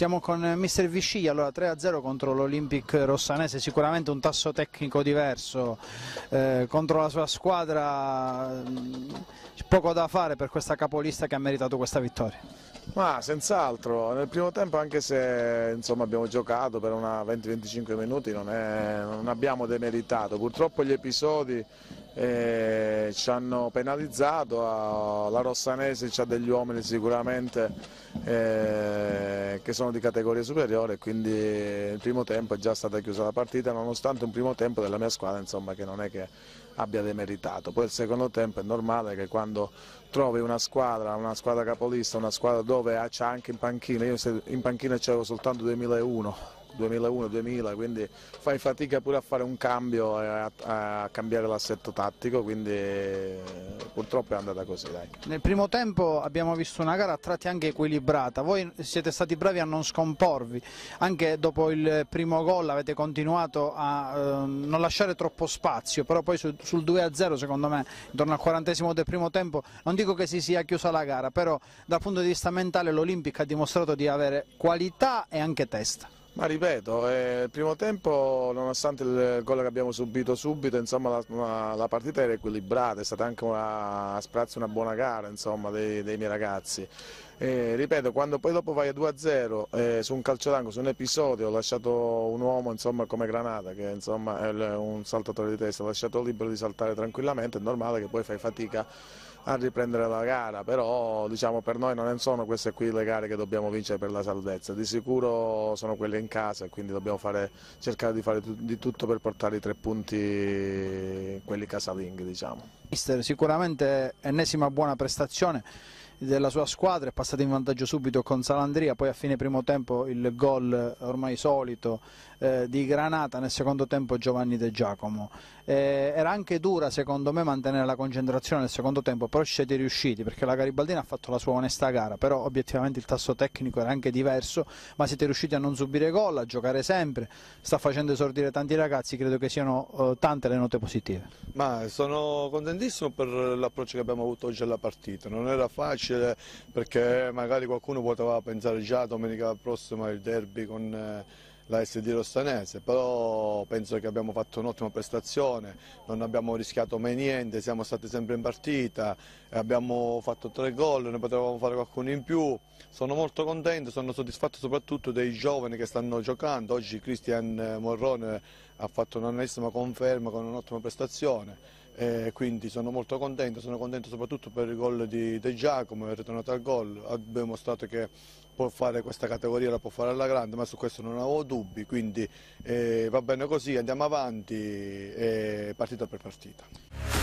Siamo con Mister Visciglia, allora 3-0 contro l'Olympic Rossanese, sicuramente un tasso tecnico diverso eh, contro la sua squadra, mm, poco da fare per questa capolista che ha meritato questa vittoria. Ma senz'altro, nel primo tempo anche se insomma, abbiamo giocato per 20-25 minuti non, è, non abbiamo demeritato, purtroppo gli episodi eh, ci hanno penalizzato, la Rossanese ha degli uomini sicuramente eh, che sono di categoria superiore quindi il primo tempo è già stata chiusa la partita nonostante un primo tempo della mia squadra insomma, che non è che abbia demeritato. Poi il secondo tempo è normale che quando trovi una squadra, una squadra capolista, una squadra dove c'è anche in panchina, io in panchina c'avevo soltanto 2001 2001-2000, quindi fai fatica pure a fare un cambio, a, a cambiare l'assetto tattico, quindi purtroppo è andata così. Dai. Nel primo tempo abbiamo visto una gara a tratti anche equilibrata, voi siete stati bravi a non scomporvi, anche dopo il primo gol avete continuato a eh, non lasciare troppo spazio, però poi su, sul 2-0 secondo me, intorno al quarantesimo del primo tempo, non dico che si sia chiusa la gara, però dal punto di vista mentale l'Olimpica ha dimostrato di avere qualità e anche testa. Ma ripeto, eh, il primo tempo, nonostante il gol che abbiamo subito subito, insomma, la, una, la, partita era equilibrata, è stata anche una, a sprazio una buona gara insomma, dei, dei miei ragazzi. Eh, ripeto, quando poi dopo vai a 2-0 eh, su un calcio d'angolo, su un episodio, ho lasciato un uomo insomma, come Granata, che insomma, è un saltatore di testa, ho lasciato libero di saltare tranquillamente, è normale che poi fai fatica a riprendere la gara, però diciamo, per noi non sono queste qui le gare che dobbiamo vincere per la salvezza, di sicuro sono quelle in casa e quindi dobbiamo fare, cercare di fare di tutto per portare i tre punti, quelli casalinghi diciamo. Mister, sicuramente ennesima buona prestazione della sua squadra, è passato in vantaggio subito con Salandria, poi a fine primo tempo il gol ormai solito eh, di Granata, nel secondo tempo Giovanni De Giacomo. Eh, era anche dura secondo me mantenere la concentrazione nel secondo tempo, però ci siete riusciti perché la Garibaldina ha fatto la sua onesta gara, però obiettivamente il tasso tecnico era anche diverso, ma siete riusciti a non subire gol, a giocare sempre, sta facendo esordire tanti ragazzi, credo che siano eh, tante le note positive. Ma sono contentissimo per l'approccio che abbiamo avuto oggi alla partita, non era facile difficile perché magari qualcuno poteva pensare già domenica prossima il derby con eh, la SD Rostanese, però penso che abbiamo fatto un'ottima prestazione, non abbiamo rischiato mai niente, siamo stati sempre in partita, abbiamo fatto tre gol, ne potevamo fare qualcuno in più, sono molto contento, sono soddisfatto soprattutto dei giovani che stanno giocando, oggi Cristian Morrone ha fatto un'ennesima conferma con un'ottima prestazione eh, quindi sono molto contento, sono contento soprattutto per il gol di De Giacomo, è ritornato al gol, ha dimostrato che può fare questa categoria, la può fare alla grande, ma su questo non avevo dubbi, quindi eh, va bene così, andiamo avanti, eh, partita per partita.